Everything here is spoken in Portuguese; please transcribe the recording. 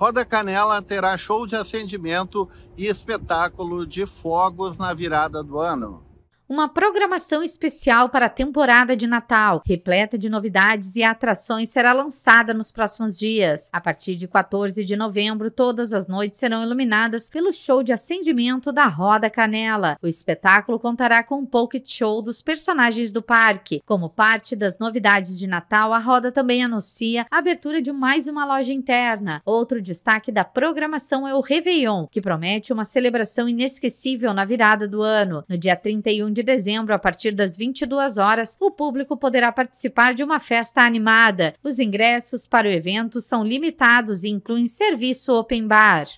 Roda Canela terá show de acendimento e espetáculo de fogos na virada do ano uma programação especial para a temporada de Natal, repleta de novidades e atrações, será lançada nos próximos dias. A partir de 14 de novembro, todas as noites serão iluminadas pelo show de acendimento da Roda Canela. O espetáculo contará com um pocket show dos personagens do parque. Como parte das novidades de Natal, a Roda também anuncia a abertura de mais uma loja interna. Outro destaque da programação é o Réveillon, que promete uma celebração inesquecível na virada do ano. No dia 31 de de dezembro, a partir das 22 horas, o público poderá participar de uma festa animada. Os ingressos para o evento são limitados e incluem serviço open bar.